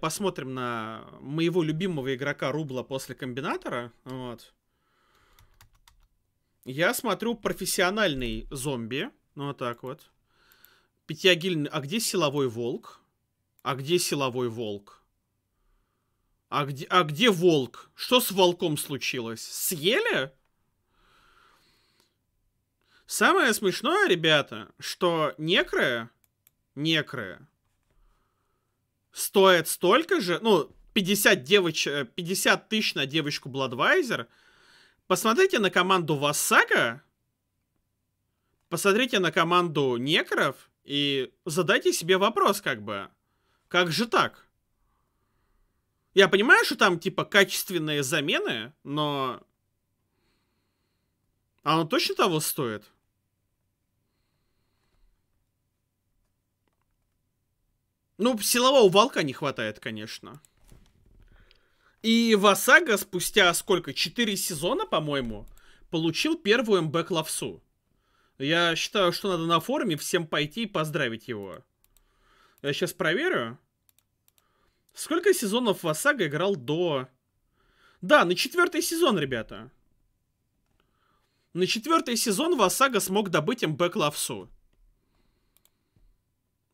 посмотрим на моего любимого игрока Рубла после комбинатора, вот, я смотрю профессиональный зомби, ну вот так вот. Пятиогильный. А где силовой волк? А где силовой волк? А где, а где волк? Что с волком случилось? Съели? Самое смешное, ребята, что некры, некры стоит столько же, ну, 50, девоч... 50 э, тысяч на девочку Бладвайзер. Посмотрите на команду Васага, посмотрите на команду Некров и задайте себе вопрос, как бы, как же так? Я понимаю, что там, типа, качественные замены, но оно точно того стоит? Ну, силового волка не хватает, конечно. И Васага спустя сколько? Четыре сезона, по-моему, получил первую МБ-клавсу. Я считаю, что надо на форуме всем пойти и поздравить его. Я сейчас проверю. Сколько сезонов Васага играл до... Да, на четвертый сезон, ребята. На четвертый сезон Васага смог добыть МБ-клавсу.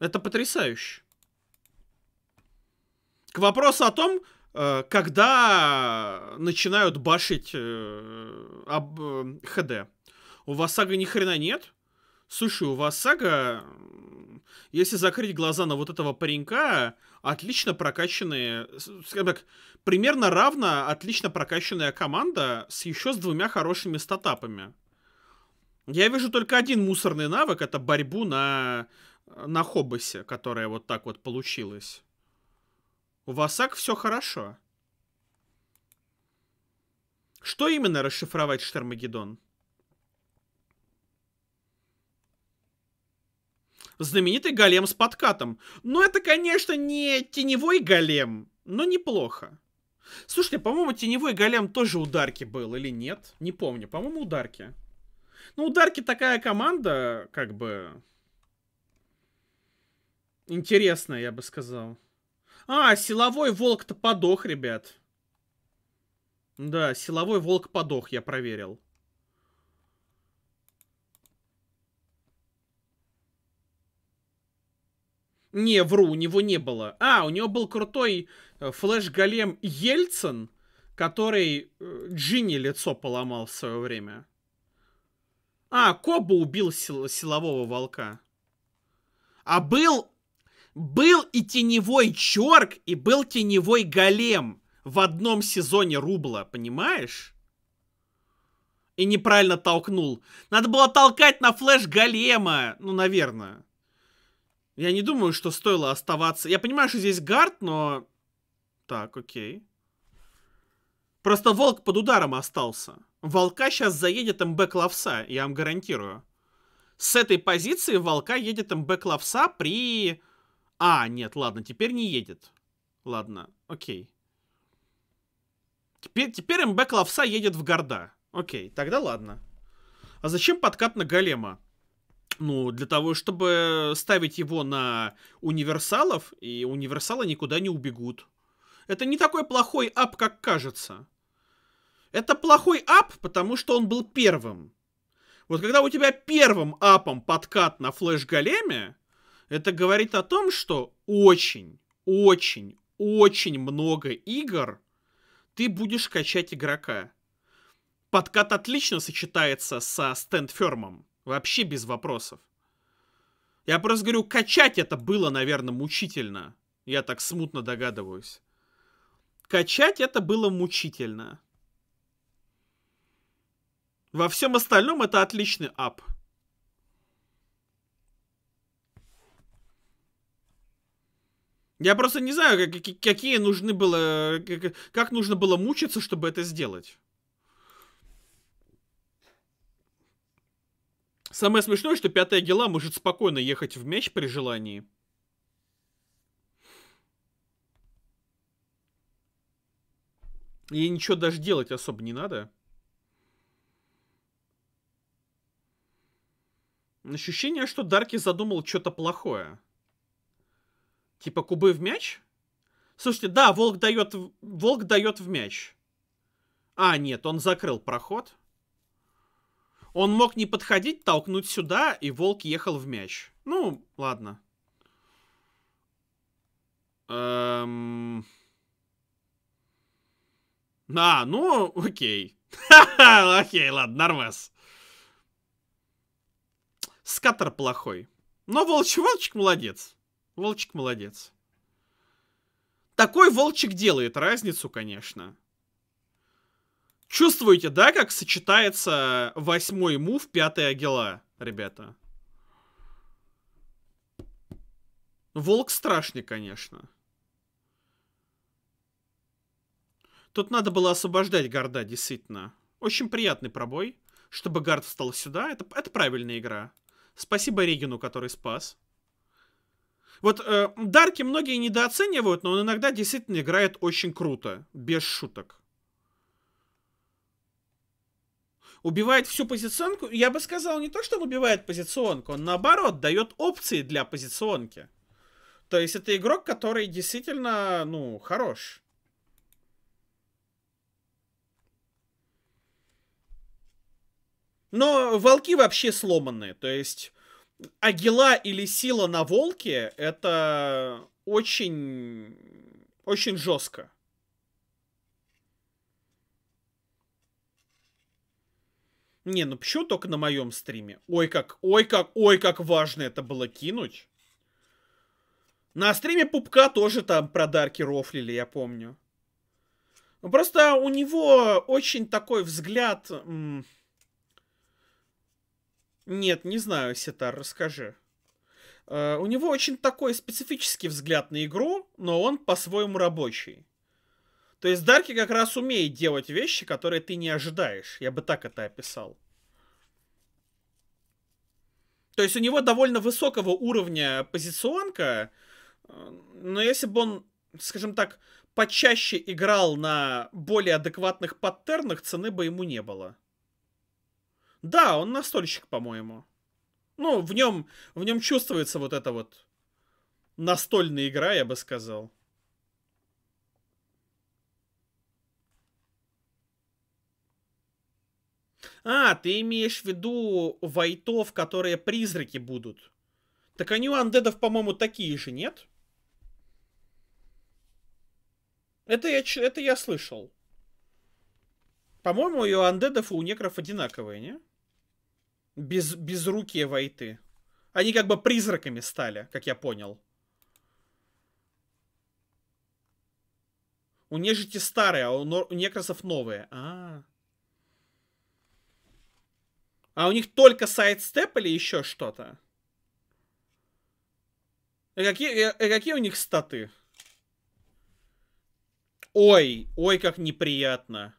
Это потрясающе. К вопросу о том, э, когда начинают башить э, об э, ХД. У вас сага ни хрена нет. Слушай, у вас сага, если закрыть глаза на вот этого паренька, отлично прокачанная, скажем так, примерно равно отлично прокачанная команда с еще с двумя хорошими статапами. Я вижу только один мусорный навык, это борьбу на, на хоббосе, которая вот так вот получилась. У Васак все хорошо. Что именно расшифровать Штормагеддон? Знаменитый голем с подкатом. Ну, это, конечно, не теневой голем, но неплохо. Слушайте, по-моему, теневой голем тоже ударки был, или нет? Не помню. По-моему, ударки. Ну, ударки такая команда, как бы... Интересная, я бы сказал. А, силовой волк-то подох, ребят. Да, силовой волк подох, я проверил. Не, вру, у него не было. А, у него был крутой э, флеш-голем Ельцин, который э, Джинни лицо поломал в свое время. А, Коба убил сил силового волка. А был был и теневой черк, и был теневой голем в одном сезоне рубла, понимаешь? И неправильно толкнул. Надо было толкать на флеш голема. Ну, наверное. Я не думаю, что стоило оставаться. Я понимаю, что здесь гард, но... Так, окей. Просто волк под ударом остался. Волка сейчас заедет МБ Клавса, я вам гарантирую. С этой позиции волка едет МБ Клавса при... А, нет, ладно, теперь не едет. Ладно, окей. Теперь, теперь МБ Клавса едет в Горда. Окей, тогда ладно. А зачем подкат на Голема? Ну, для того, чтобы ставить его на универсалов, и универсалы никуда не убегут. Это не такой плохой ап, как кажется. Это плохой ап, потому что он был первым. Вот когда у тебя первым апом подкат на флеш-големе, это говорит о том, что очень, очень, очень много игр ты будешь качать игрока. Подкат отлично сочетается со стендфермом. Вообще без вопросов. Я просто говорю, качать это было, наверное, мучительно. Я так смутно догадываюсь. Качать это было мучительно. Во всем остальном это отличный ап. Я просто не знаю, какие нужны было, как, нужно было мучиться, чтобы это сделать. Самое смешное, что пятая гела может спокойно ехать в мяч при желании. Ей ничего даже делать особо не надо. Ощущение, что Дарки задумал что-то плохое. Типа кубы в мяч? Слушайте, да, волк дает, волк дает в мяч. А, нет, он закрыл проход. Он мог не подходить, толкнуть сюда, и волк ехал в мяч. Ну, ладно. Эм... А, ну, окей. окей, ладно, нормас. Скатер плохой. Но волчеволчик молодец. Волчик молодец. Такой волчик делает разницу, конечно. Чувствуете, да, как сочетается восьмой мув, пятая агила, ребята? Волк страшный, конечно. Тут надо было освобождать Горда, действительно. Очень приятный пробой. Чтобы гард встал сюда, это, это правильная игра. Спасибо Регину, который спас. Вот э, Дарки многие недооценивают, но он иногда действительно играет очень круто, без шуток. Убивает всю позиционку. Я бы сказал, не то, что он убивает позиционку, он наоборот дает опции для позиционки. То есть это игрок, который действительно, ну, хорош. Но волки вообще сломанные. То есть Агила или сила на волке это очень, очень жестко. Не, ну почему только на моем стриме? Ой, как, ой, как, ой, как важно это было кинуть. На стриме Пупка тоже там про дарки рофлили, я помню. Ну, просто у него очень такой взгляд... Нет, не знаю, Сетар, расскажи. Э, у него очень такой специфический взгляд на игру, но он по-своему рабочий. То есть Дарки как раз умеет делать вещи, которые ты не ожидаешь. Я бы так это описал. То есть у него довольно высокого уровня позиционка, э, но если бы он, скажем так, почаще играл на более адекватных паттернах, цены бы ему не было. Да, он настольщик, по-моему. Ну, в нем, в нем чувствуется вот эта вот настольная игра, я бы сказал. А, ты имеешь в виду вайтов, которые призраки будут. Так они у андедов, по-моему, такие же, нет? Это я, это я слышал. По-моему, и у андедов, и у некров одинаковые, не? Без, без руки войты. Они как бы призраками стали, как я понял. У нежити старые, а у, некросов новые. А, -а, а у них только сайдстеп или еще что-то? И какие, и какие у них статы? Ой, ой, как неприятно.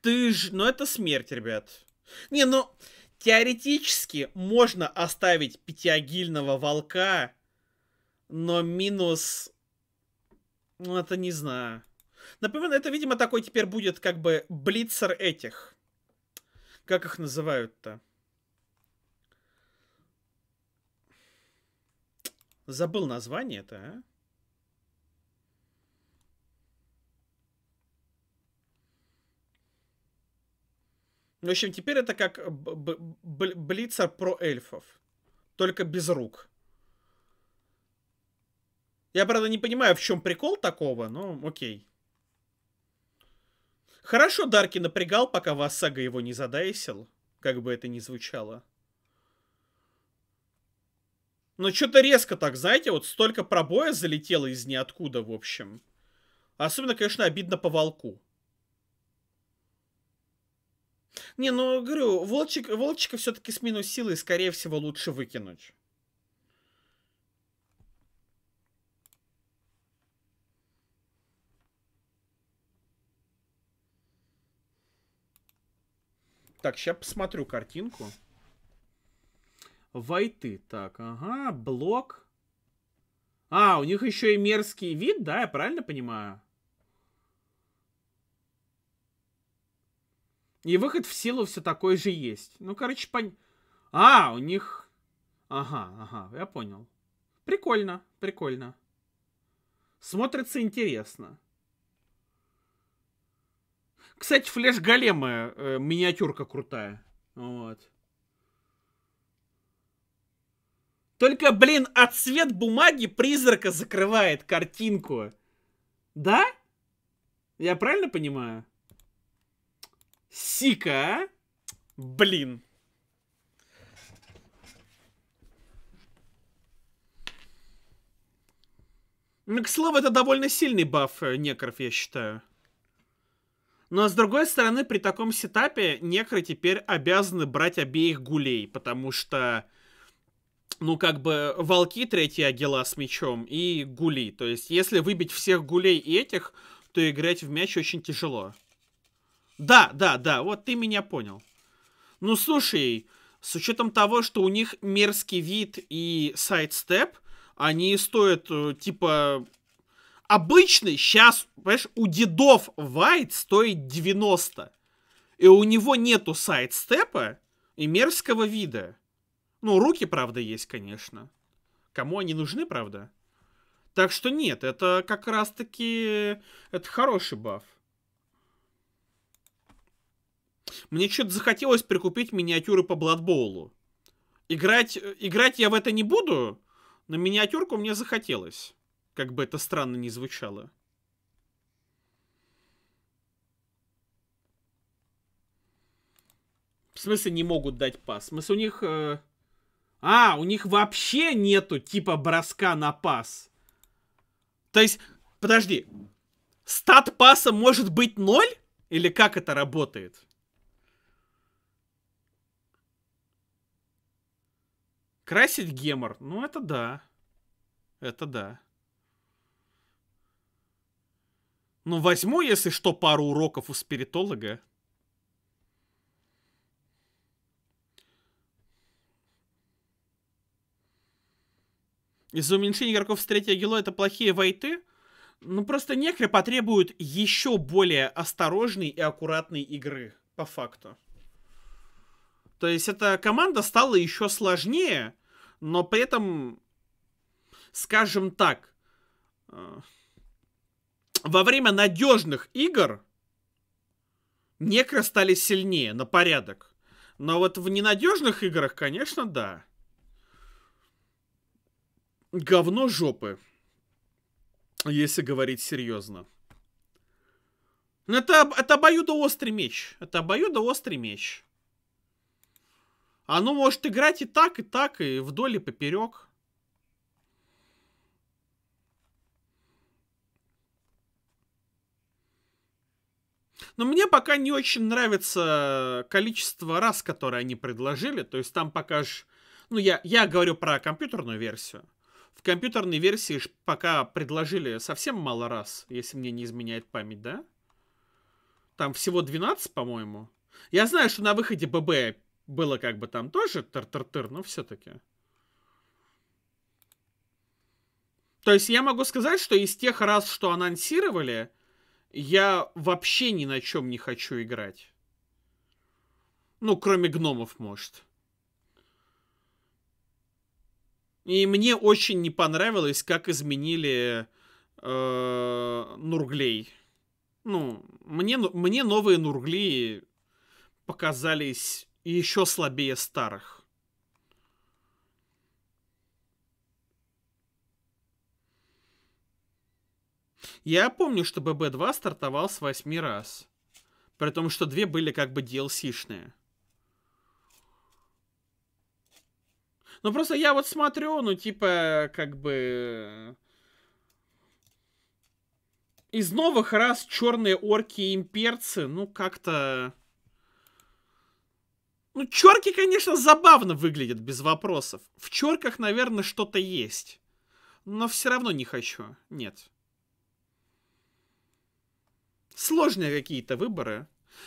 ты ж... Ну, это смерть, ребят. Не, ну, теоретически можно оставить пятиагильного волка, но минус... Ну, это не знаю. Например, это, видимо, такой теперь будет как бы блицер этих. Как их называют-то? Забыл название-то, а? В общем, теперь это как блицер про эльфов. Только без рук. Я, правда, не понимаю, в чем прикол такого, но окей. Хорошо Дарки напрягал, пока Васага его не задайсил. Как бы это ни звучало. Но что-то резко так, знаете, вот столько пробоя залетело из ниоткуда, в общем. Особенно, конечно, обидно по волку. Не, ну, говорю, волчик, волчика все-таки с минус силой, скорее всего, лучше выкинуть. Так, сейчас посмотрю картинку. Войты. Так, ага, блок. А, у них еще и мерзкий вид, да, я правильно понимаю? И выход в силу все такой же есть. Ну, короче, пон... А, у них... Ага, ага, я понял. Прикольно, прикольно. Смотрится интересно. Кстати, флеш голема э, миниатюрка крутая. Вот. Только, блин, от цвет бумаги призрака закрывает картинку. Да? Я правильно понимаю? Сика, Блин. Ну, к слову, это довольно сильный баф э, некров, я считаю. Но, ну, а с другой стороны, при таком сетапе некры теперь обязаны брать обеих гулей, потому что, ну, как бы, волки третья агила с мечом и гули. То есть, если выбить всех гулей и этих, то играть в мяч очень тяжело. Да, да, да, вот ты меня понял. Ну, слушай, с учетом того, что у них мерзкий вид и сайдстеп, они стоят, э, типа, обычный сейчас, понимаешь, у дедов Вайт стоит 90. И у него нету сайдстепа и мерзкого вида. Ну, руки, правда, есть, конечно. Кому они нужны, правда? Так что нет, это как раз-таки... Это хороший баф мне что-то захотелось прикупить миниатюры по Бладболу. Играть, э, играть я в это не буду, но миниатюрку мне захотелось. Как бы это странно ни звучало. В смысле не могут дать пас? В смысле у них... Э... А, у них вообще нету типа броска на пас. То есть, подожди. Стат паса может быть ноль? Или как это работает? Красить гемор. Ну, это да. Это да. Ну, возьму, если что, пару уроков у спиритолога. Из-за уменьшения игроков с третьего гило это плохие войты. Ну, просто некры потребуют еще более осторожной и аккуратной игры, по факту. То есть эта команда стала еще сложнее, но при этом, скажем так, э, во время надежных игр некро стали сильнее на порядок. Но вот в ненадежных играх, конечно, да. Говно жопы. Если говорить серьезно. Это, это обоюдоострый меч. Это обоюдоострый меч. Оно может играть и так, и так, и вдоль, и поперек. Но мне пока не очень нравится количество раз, которые они предложили. То есть там пока ж... Ну, я, я говорю про компьютерную версию. В компьютерной версии ж пока предложили совсем мало раз, если мне не изменяет память, да? Там всего 12, по-моему. Я знаю, что на выходе ББ было как бы там тоже тыр-тыр-тыр, но все-таки. То есть я могу сказать, что из тех раз, что анонсировали, я вообще ни на чем не хочу играть. Ну, кроме гномов, может. И мне очень не понравилось, как изменили э, Нурглей. Ну, мне, мне новые Нургли показались и еще слабее старых. Я помню, что ББ-2 стартовал с 8 раз. При том, что две были как бы DLC-шные. Ну, просто я вот смотрю, ну, типа, как бы... Из новых раз черные орки и имперцы, ну, как-то... Ну, черки, конечно, забавно выглядят, без вопросов. В черках, наверное, что-то есть. Но все равно не хочу. Нет. Сложные какие-то выборы.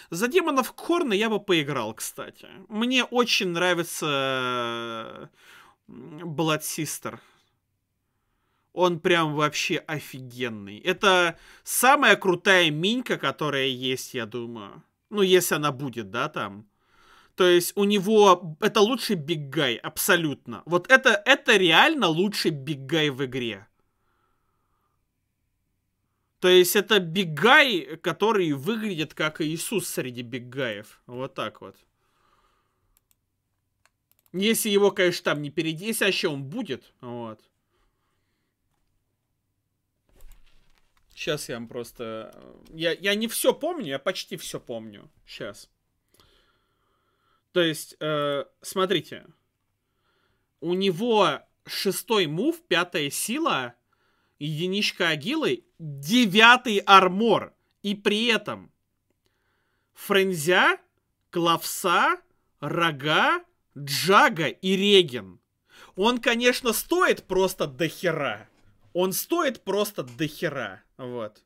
За демонов Корна я бы поиграл, кстати. Мне очень нравится Blood Sister. Он прям вообще офигенный. Это самая крутая минька, которая есть, я думаю. Ну, если она будет, да, там. То есть у него... Это лучший биггай абсолютно. Вот это, это реально лучший биггай в игре. То есть это биггай, который выглядит как Иисус среди Биг Вот так вот. Если его, конечно, там не перейти, если вообще он будет, вот. Сейчас я вам просто... Э, я, я не все помню, я почти все помню. Сейчас. То есть, э, смотрите, у него шестой мув, пятая сила, единичка Агилы, девятый армор. И при этом Френзя, Клавса, Рога, Джага и Реген. Он, конечно, стоит просто до хера. Он стоит просто до хера. Вот.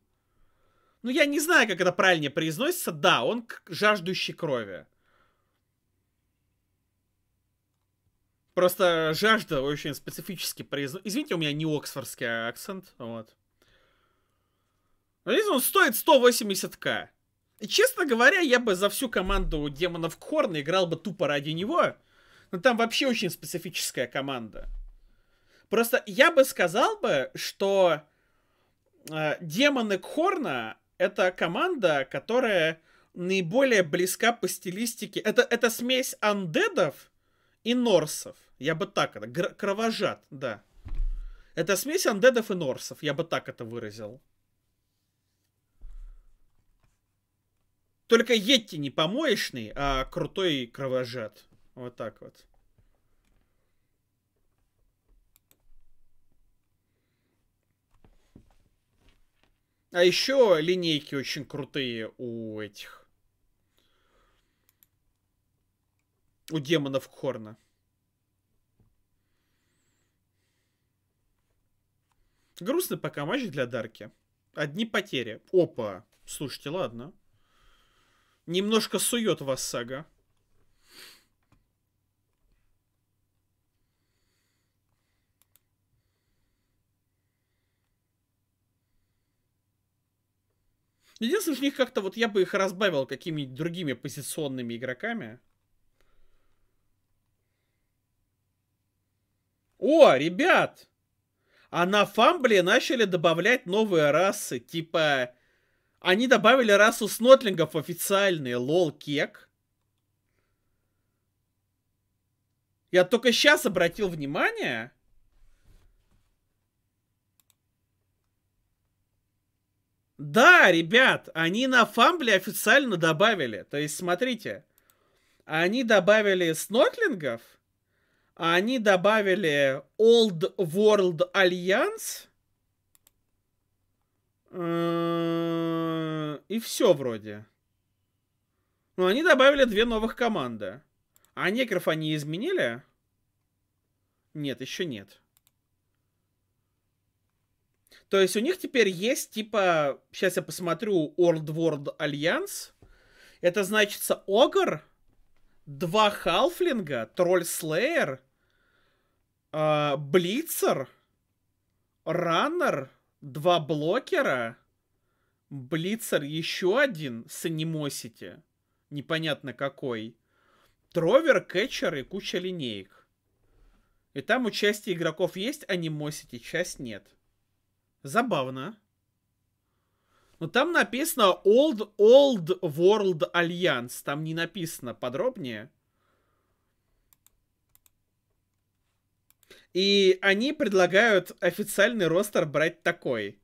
Ну, я не знаю, как это правильно произносится. Да, он жаждущий крови. Просто жажда очень специфически произносит. Извините, у меня не оксфордский акцент, вот. Но он стоит 180к. И, честно говоря, я бы за всю команду демонов Корна играл бы тупо ради него. Но там вообще очень специфическая команда. Просто я бы сказал бы, что э, демоны Корна это команда, которая наиболее близка по стилистике. Это, это смесь андедов и норсов. Я бы так это... Гр- кровожад, да. Это смесь андедов и норсов. Я бы так это выразил. Только Йетти не помоечный, а крутой кровожад. Вот так вот. А еще линейки очень крутые у этих у демонов Хорна. Грустный пока матч для Дарки. Одни потери. Опа. Слушайте, ладно. Немножко сует вас сага. Единственное, что у них как-то вот я бы их разбавил какими-нибудь другими позиционными игроками. О, ребят! А на Фамбле начали добавлять новые расы, типа... Они добавили расу снотлингов официальные, лол, кек. Я только сейчас обратил внимание. Да, ребят, они на фамбле официально добавили. То есть, смотрите, они добавили снотлингов, а они добавили Old World Alliance. Э, и все вроде. Но ну, они добавили две новых команды. А некров они изменили? Нет, еще нет. То есть у них теперь есть, типа, сейчас я посмотрю, Old World Alliance. Это значится Огр два Халфлинга, Тролль Слеер, а, Блицер, Раннер, два Блокера, Блицер еще один с анимосити, непонятно какой, Тровер, Кетчер и куча линеек. И там участие игроков есть, анимосити, часть нет. Забавно. Но ну, там написано Old, Old World Alliance. Там не написано подробнее. И они предлагают официальный ростер брать такой.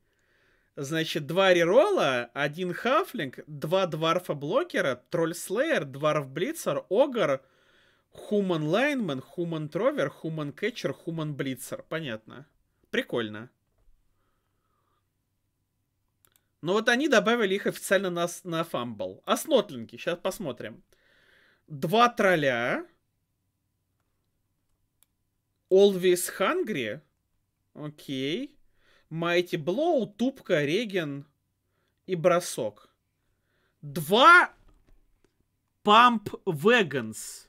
Значит, два рерола, один хафлинг, два дварфа блокера, тролль слеер, дварф блицер, огр, хуман лайнмен, хуман тровер, хуман кетчер, хуман блицер. Понятно. Прикольно. Но вот они добавили их официально на, на фамбл. А снотлинги, сейчас посмотрим. Два тролля. Always Hungry. Окей. Mighty Blow, Тупка, Реген и Бросок. Два Памп Веганс.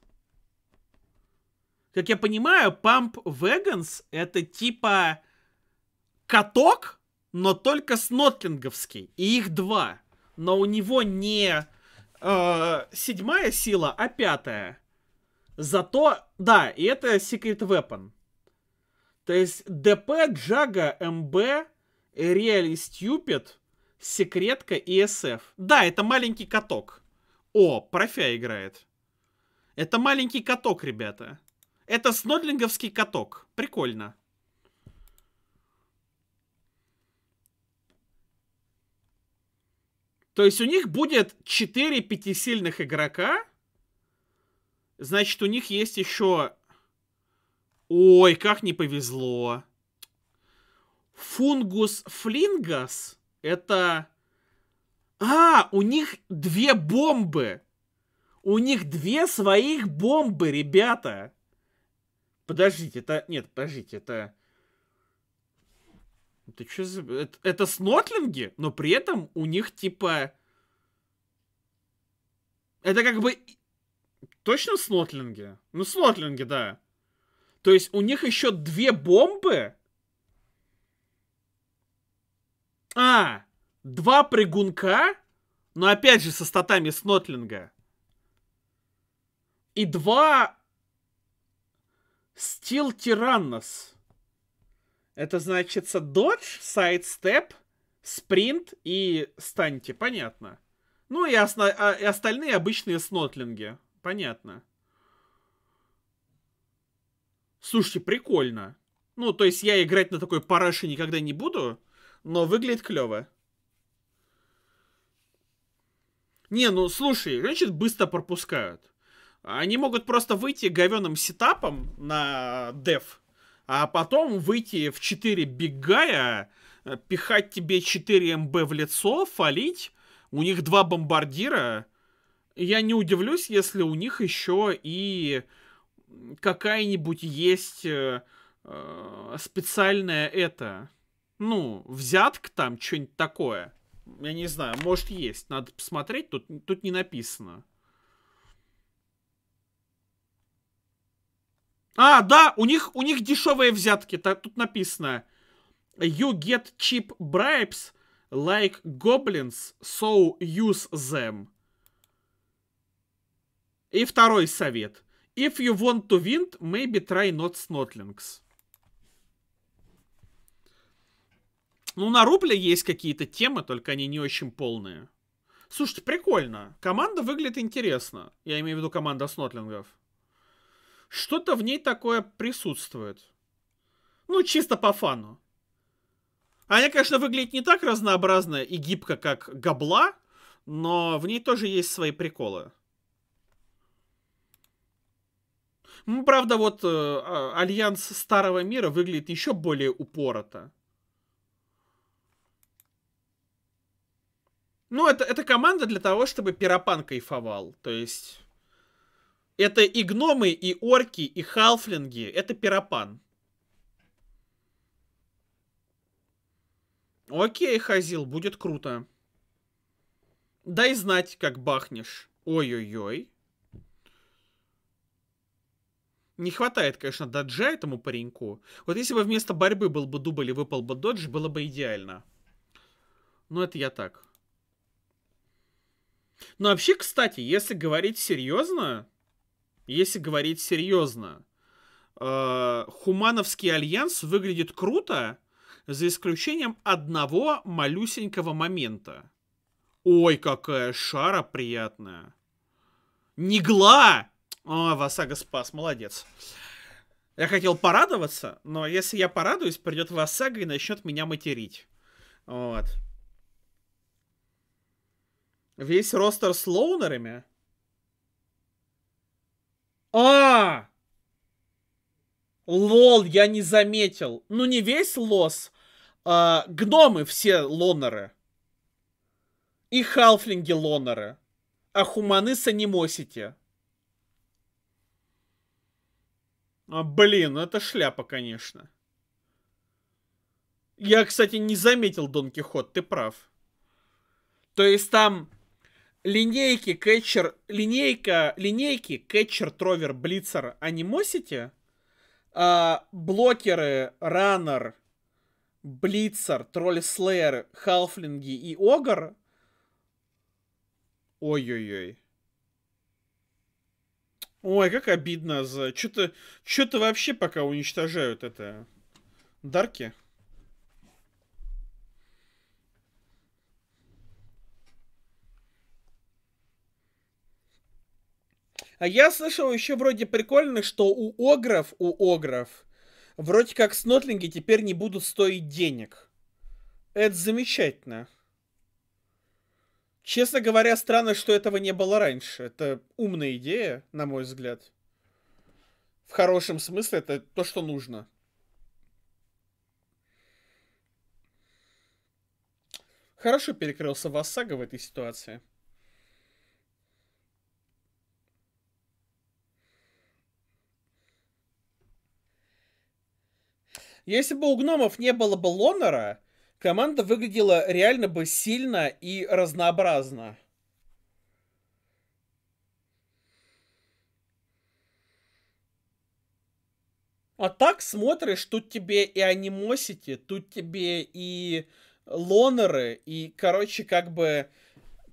Как я понимаю, Памп Веганс это типа каток, но только с снотлинговский, и их два. Но у него не э, седьмая сила, а пятая. Зато, да, и это Secret Weapon. То есть ДП, Джага, МБ, Реали Stupid, Секретка и СФ. Да, это маленький каток. О, профя играет. Это маленький каток, ребята. Это снодлинговский каток. Прикольно. То есть у них будет 4 пятисильных игрока. Значит, у них есть еще... Ой, как не повезло. Фунгус Флингас. Это... А, у них две бомбы. У них две своих бомбы, ребята. Подождите, это... Нет, подождите, это... Это что за... Это, это снотлинги, но при этом у них типа... Это как бы... Точно снотлинги? Ну, снотлинги, да. То есть у них еще две бомбы? А, два прыгунка? Но опять же со статами снотлинга. И два... Стил Тираннос. Это значит додж, сайдстеп, спринт и станьте, понятно. Ну и, осно... А, и остальные обычные снотлинги, понятно. Слушайте, прикольно. Ну, то есть я играть на такой параше никогда не буду, но выглядит клево. Не, ну слушай, значит быстро пропускают. Они могут просто выйти говеным сетапом на деф а потом выйти в 4 бегая э, пихать тебе 4 МБ в лицо, фалить. У них два бомбардира. Я не удивлюсь, если у них еще и какая-нибудь есть э, э специальная это, ну, взятка там, что-нибудь такое. Я не знаю, может есть, надо посмотреть, тут, тут не написано. А, да, у них, у них дешевые взятки. Та, тут написано. You get cheap bribes like goblins, so use them. И второй совет. If you want to win, maybe try not snotlings. Ну, на рубле есть какие-то темы, только они не очень полные. Слушайте, прикольно. Команда выглядит интересно. Я имею в виду команда снотлингов. Что-то в ней такое присутствует. Ну, чисто по фану. Она, конечно, выглядит не так разнообразно и гибко, как Габла, но в ней тоже есть свои приколы. Ну, правда, вот э, а, Альянс Старого Мира выглядит еще более упорото. Ну, это, это команда для того, чтобы Пиропан кайфовал. То есть... Это и гномы, и орки, и халфлинги. Это пиропан. Окей, Хазил, будет круто. Дай знать, как бахнешь. Ой-ой-ой. Не хватает, конечно, доджа этому пареньку. Вот если бы вместо борьбы был бы дубль и выпал бы додж, было бы идеально. Но это я так. Ну вообще, кстати, если говорить серьезно, если говорить серьезно. Э, Хумановский альянс выглядит круто, за исключением одного малюсенького момента. Ой, какая шара приятная. Негла! О, Васага спас, молодец. Я хотел порадоваться, но если я порадуюсь, придет Васага и начнет меня материть. Вот. Весь ростер с лоунерами а! Лол, я не заметил. Ну, не весь лос. А, гномы все лонеры. И халфлинги лонеры. А хуманы с А, блин, ну это шляпа, конечно. Я, кстати, не заметил Дон Кихот, ты прав. То есть там линейки, кетчер, линейка, линейки, кетчер, тровер, блицер, анимосити, а, блокеры, раннер, блицер, тролль слеер, халфлинги и огр. Ой-ой-ой. Ой, как обидно за... Что-то вообще пока уничтожают это... Дарки. А я слышал еще вроде прикольно, что у огров, у огров, вроде как снотлинги теперь не будут стоить денег. Это замечательно. Честно говоря, странно, что этого не было раньше. Это умная идея, на мой взгляд. В хорошем смысле это то, что нужно. Хорошо перекрылся Васага в этой ситуации. Если бы у гномов не было бы Лонора, команда выглядела реально бы сильно и разнообразно. А так смотришь, тут тебе и анимосити, тут тебе и лонеры, и, короче, как бы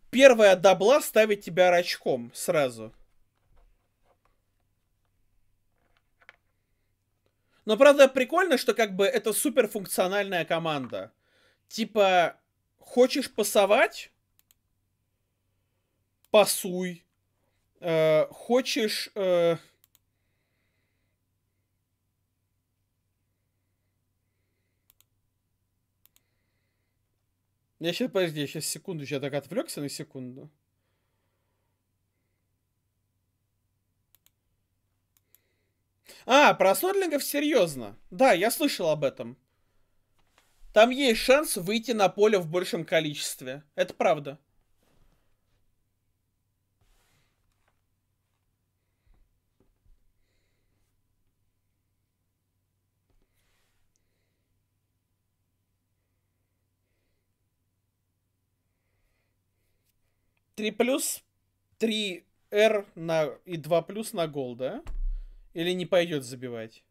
первая добла ставит тебя рачком сразу. Но правда прикольно, что как бы это суперфункциональная команда. Типа, хочешь пасовать? Пасуй. Э, хочешь... Э... Я сейчас, подожди, я сейчас секунду, я так отвлекся на секунду. А, про Сорлингов серьезно. Да, я слышал об этом. Там есть шанс выйти на поле в большем количестве. Это правда. Три плюс, три R на и два плюс на гол, да? Или не пойдет забивать?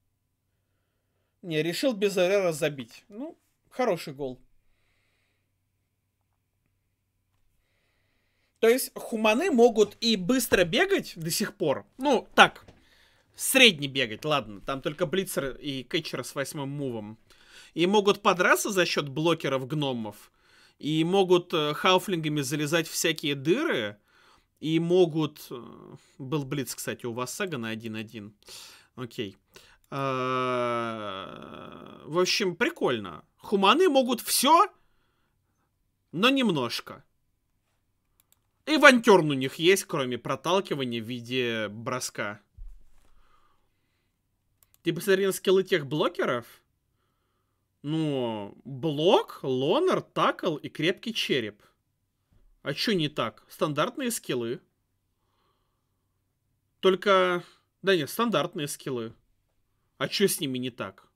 Не, решил без Эрера забить. Ну, хороший гол. То есть хуманы могут и быстро бегать до сих пор. Ну, так, средне бегать, ладно. Там только блицер и кетчер с восьмым мувом. И могут подраться за счет блокеров гномов. И могут э, хауфлингами залезать в всякие дыры. И могут... Э, был блиц, кстати, у вас Сага на 1-1. Окей. Э, в общем, прикольно. Хуманы могут все, но немножко. И вантерн у них есть, кроме проталкивания в виде броска. Ты посмотри на скиллы тех блокеров? Ну, блок, лонер, такл и крепкий череп. А что не так? Стандартные скиллы. Только... Да нет, стандартные скиллы. А что с ними не так?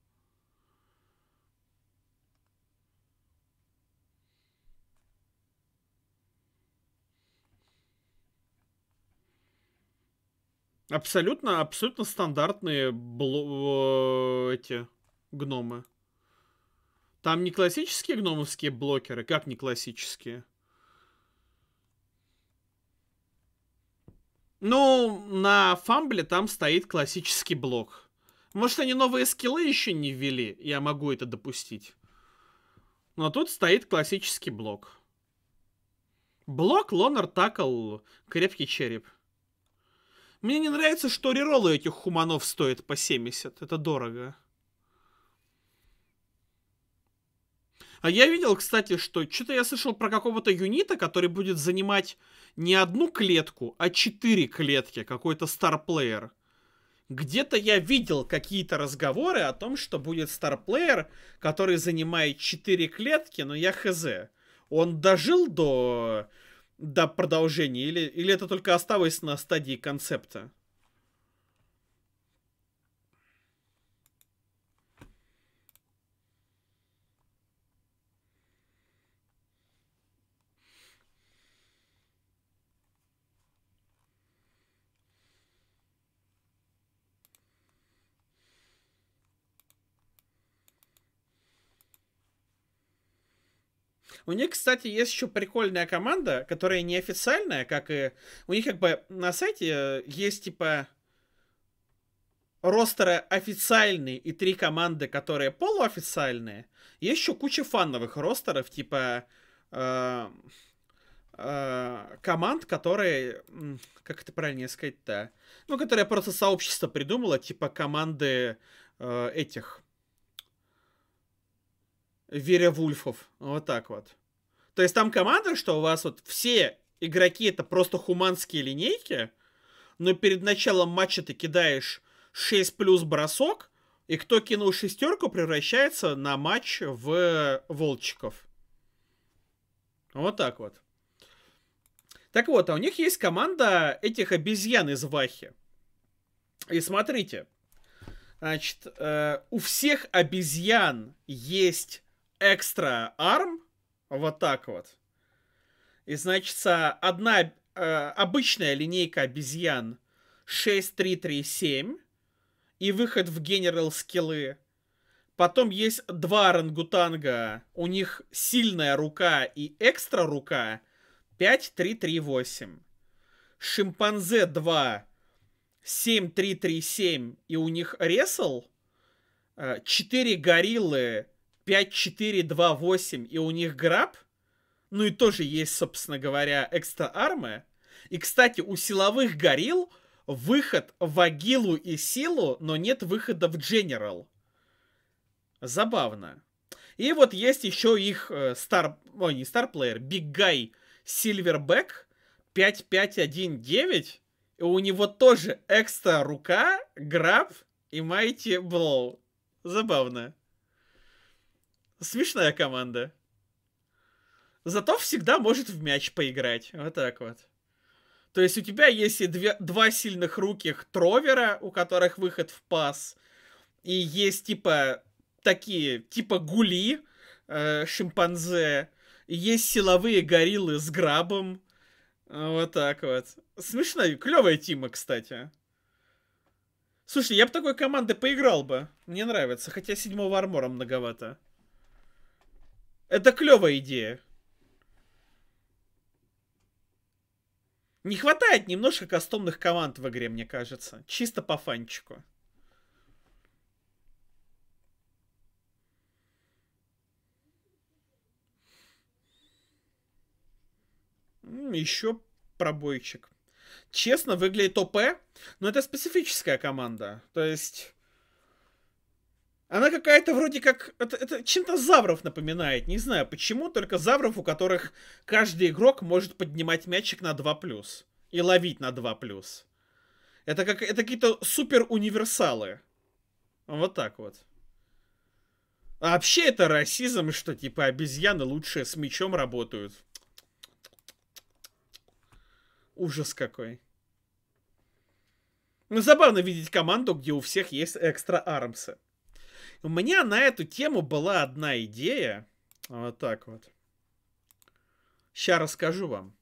Абсолютно, абсолютно стандартные бло э, эти гномы. Там не классические гномовские блокеры, как не классические? Ну, на фамбле там стоит классический блок. Может, они новые скиллы еще не ввели? Я могу это допустить. Но тут стоит классический блок. Блок, лонер, такл, крепкий череп. Мне не нравится, что реролы этих хуманов стоят по 70. Это дорого. А я видел, кстати, что что-то я слышал про какого-то юнита, который будет занимать не одну клетку, а четыре клетки, какой-то старплеер. Где-то я видел какие-то разговоры о том, что будет старплеер, который занимает четыре клетки, но я хз. Он дожил до, до продолжения или, или это только осталось на стадии концепта? У них, кстати, есть еще прикольная команда, которая неофициальная, как и... У них как бы на сайте э, есть типа ростеры официальные и три команды, которые полуофициальные. Есть еще куча фановых ростеров, типа э, э, команд, которые, как это правильно сказать-то, ну, которые просто сообщество придумало, типа команды э, этих Вульфов, Вот так вот. То есть там команда, что у вас вот все игроки это просто хуманские линейки, но перед началом матча ты кидаешь 6 плюс бросок, и кто кинул шестерку, превращается на матч в волчиков. Вот так вот. Так вот, а у них есть команда этих обезьян из Вахи. И смотрите, значит, э, у всех обезьян есть экстра арм, вот так вот. И, значит, одна э, обычная линейка обезьян 6337 и выход в генерал скиллы. Потом есть два рангутанга, у них сильная рука и экстра рука 5338. Шимпанзе 2 7337 и у них ресл. Э, четыре гориллы 5-4-2-8, и у них граб. Ну и тоже есть, собственно говоря, экстра армия. И, кстати, у силовых горил выход в Агилу и Силу, но нет выхода в Дженерал. Забавно. И вот есть еще их стар... Э, ой, не старплеер, Big Guy Silverback 5519. И у него тоже экстра рука, граб и майти блоу. Забавно. Смешная команда. Зато всегда может в мяч поиграть. Вот так вот. То есть у тебя есть и две, два сильных руких тровера, у которых выход в пас, и есть типа такие, типа гули, э, шимпанзе, и есть силовые гориллы с грабом. Вот так вот. Смешно, клевая тима, кстати. Слушай, я бы такой команды поиграл бы. Мне нравится, хотя седьмого армора многовато. Это клевая идея. Не хватает немножко кастомных команд в игре, мне кажется. Чисто по фанчику. Еще пробойчик. Честно, выглядит ОП, но это специфическая команда. То есть она какая-то вроде как... Это, это чем-то Завров напоминает. Не знаю почему, только Завров, у которых каждый игрок может поднимать мячик на 2+. И ловить на 2+. Это, как, это какие-то супер универсалы. Вот так вот. А вообще это расизм, что типа обезьяны лучше с мечом работают. Ужас какой. Ну, забавно видеть команду, где у всех есть экстра армсы. У меня на эту тему была одна идея. Вот так вот. Сейчас расскажу вам.